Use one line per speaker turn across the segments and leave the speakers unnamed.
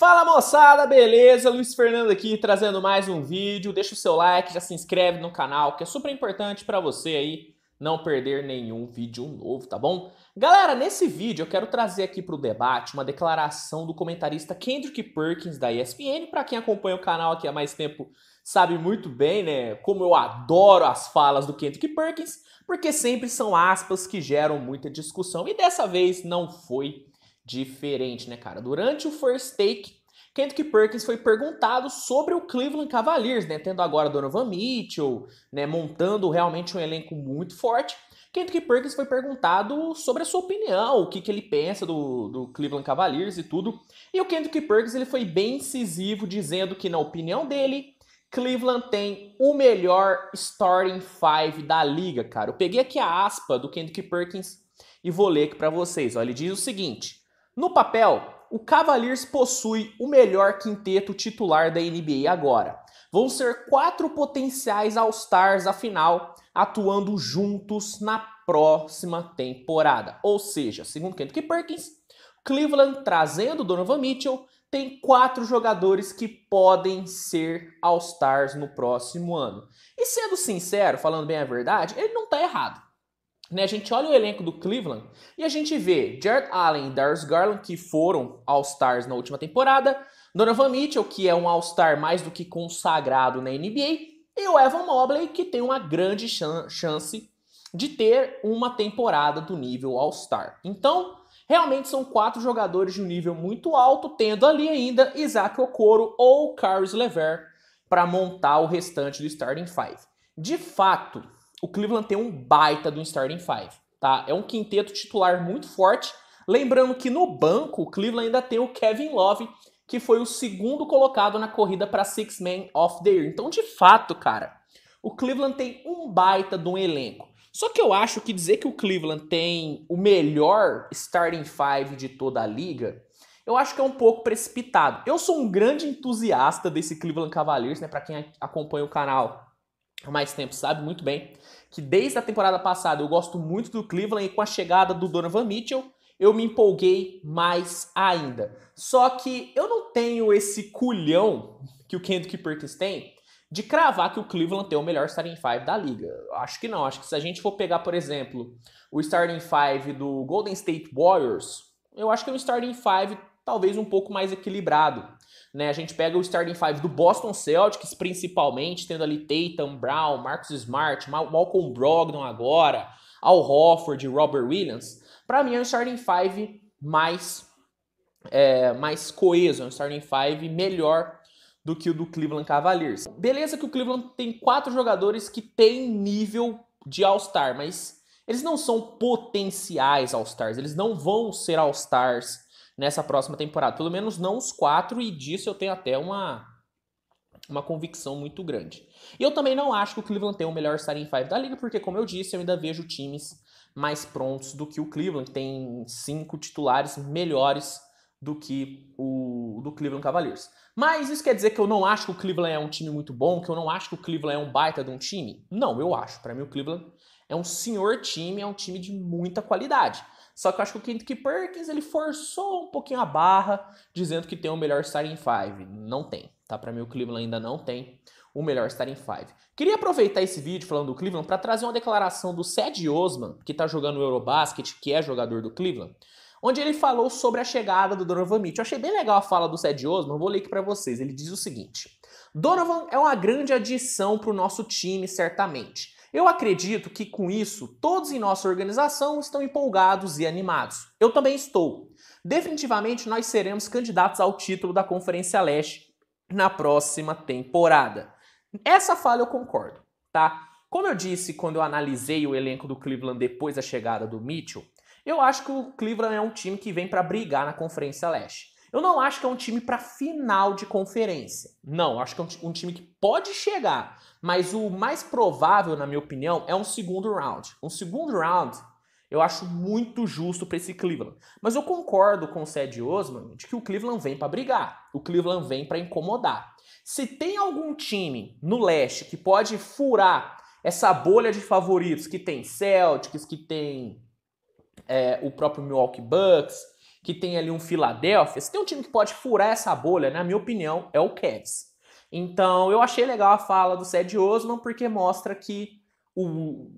Fala moçada, beleza? Luiz Fernando aqui trazendo mais um vídeo. Deixa o seu like, já se inscreve no canal, que é super importante para você aí não perder nenhum vídeo novo, tá bom? Galera, nesse vídeo eu quero trazer aqui para o debate uma declaração do comentarista Kendrick Perkins da ESPN. Para quem acompanha o canal aqui há mais tempo, sabe muito bem, né? Como eu adoro as falas do Kendrick Perkins, porque sempre são aspas que geram muita discussão e dessa vez não foi diferente, né, cara? Durante o first take, Kendrick Perkins foi perguntado sobre o Cleveland Cavaliers, né, tendo agora Donovan Mitchell, né, montando realmente um elenco muito forte. Kendrick Perkins foi perguntado sobre a sua opinião, o que, que ele pensa do, do Cleveland Cavaliers e tudo. E o Kendrick Perkins ele foi bem incisivo, dizendo que, na opinião dele, Cleveland tem o melhor starting five da liga, cara. Eu peguei aqui a aspa do Kendrick Perkins e vou ler aqui para vocês. Ó, ele diz o seguinte: no papel, o Cavaliers possui o melhor quinteto titular da NBA agora. Vão ser quatro potenciais All-Stars afinal, atuando juntos na próxima temporada. Ou seja, segundo Kentucky Perkins, Cleveland trazendo Donovan Mitchell tem quatro jogadores que podem ser All-Stars no próximo ano. E sendo sincero, falando bem a verdade, ele não está errado né, a gente olha o elenco do Cleveland e a gente vê Jared Allen e Darius Garland, que foram All-Stars na última temporada, Donovan Mitchell, que é um All-Star mais do que consagrado na NBA, e o Evan Mobley, que tem uma grande chance de ter uma temporada do nível All-Star. Então, realmente são quatro jogadores de um nível muito alto, tendo ali ainda Isaac Okoro ou Carlos Lever para montar o restante do Starting Five. De fato, o Cleveland tem um baita do starting five, tá? É um quinteto titular muito forte. Lembrando que no banco, o Cleveland ainda tem o Kevin Love, que foi o segundo colocado na corrida para Six Man of the Year. Então, de fato, cara, o Cleveland tem um baita de um elenco. Só que eu acho que dizer que o Cleveland tem o melhor starting five de toda a liga, eu acho que é um pouco precipitado. Eu sou um grande entusiasta desse Cleveland Cavaliers, né, para quem acompanha o canal há mais tempo sabe muito bem que desde a temporada passada eu gosto muito do Cleveland e com a chegada do Donovan Mitchell eu me empolguei mais ainda. Só que eu não tenho esse culhão que o Kendrick Perkins tem de cravar que o Cleveland tem o melhor starting five da liga. Acho que não. Acho que se a gente for pegar, por exemplo, o starting five do Golden State Warriors, eu acho que é um starting five talvez um pouco mais equilibrado. Né, a gente pega o starting five do Boston Celtics, principalmente, tendo ali Tatum, Brown, Marcus Smart, Mal Malcolm Brogdon agora, Al Hofford, Robert Williams. Para mim é um starting five mais, é, mais coeso, é um starting five melhor do que o do Cleveland Cavaliers. Beleza que o Cleveland tem quatro jogadores que têm nível de All-Star, mas eles não são potenciais All-Stars, eles não vão ser All-Stars nessa próxima temporada. Pelo menos não os quatro, e disso eu tenho até uma, uma convicção muito grande. E eu também não acho que o Cleveland tenha o melhor starting five da liga, porque, como eu disse, eu ainda vejo times mais prontos do que o Cleveland. Tem cinco titulares melhores do que o do Cleveland Cavaliers. Mas isso quer dizer que eu não acho que o Cleveland é um time muito bom, que eu não acho que o Cleveland é um baita de um time? Não, eu acho. Para mim, o Cleveland é um senhor time, é um time de muita qualidade. Só que eu acho que o Kentucky Perkins ele forçou um pouquinho a barra, dizendo que tem o melhor starting five. Não tem, tá? Para mim, o Cleveland ainda não tem o melhor starting five. Queria aproveitar esse vídeo falando do Cleveland para trazer uma declaração do Ced Osman, que está jogando no Eurobasket, que é jogador do Cleveland onde ele falou sobre a chegada do Donovan Mitchell. Eu achei bem legal a fala do Sed Osman, vou ler aqui para vocês. Ele diz o seguinte: Donovan é uma grande adição para o nosso time, certamente. Eu acredito que com isso todos em nossa organização estão empolgados e animados. Eu também estou. Definitivamente nós seremos candidatos ao título da Conferência Leste na próxima temporada. Essa fala eu concordo, tá? Como eu disse quando eu analisei o elenco do Cleveland depois da chegada do Mitchell, eu acho que o Cleveland é um time que vem para brigar na Conferência Leste. Eu não acho que é um time para final de conferência. Não, acho que é um, time que pode chegar, mas o mais provável, na minha opinião, é um segundo round. Um segundo round eu acho muito justo para esse Cleveland. Mas eu concordo com o Ced Osman de que o Cleveland vem para brigar, o Cleveland vem para incomodar. Se tem algum time no leste que pode furar essa bolha de favoritos que tem Celtics, que tem é, o próprio Milwaukee Bucks, que tem ali um Philadelphia. Se tem um time que pode furar essa bolha, na minha opinião, é o Cavs. Então eu achei legal a fala do Sed Osman, porque mostra que o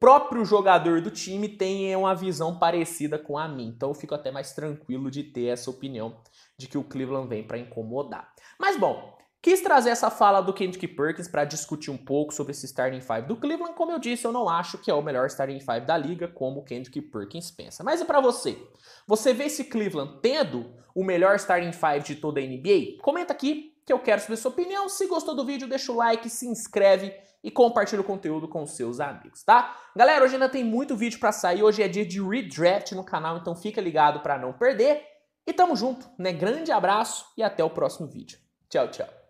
próprio jogador do time tem uma visão parecida com a minha. Então eu fico até mais tranquilo de ter essa opinião de que o Cleveland vem para incomodar. Mas bom, Quis trazer essa fala do Kendrick Perkins para discutir um pouco sobre esse starting five do Cleveland. Como eu disse, eu não acho que é o melhor starting five da liga, como o Kendrick Perkins pensa. Mas e para você? Você vê esse Cleveland tendo o melhor starting five de toda a NBA? Comenta aqui que eu quero saber sua opinião. Se gostou do vídeo, deixa o like, se inscreve e compartilha o conteúdo com seus amigos, tá? Galera, hoje ainda tem muito vídeo para sair. Hoje é dia de redraft no canal, então fica ligado para não perder. E tamo junto, né? Grande abraço e até o próximo vídeo. Tchau, tchau.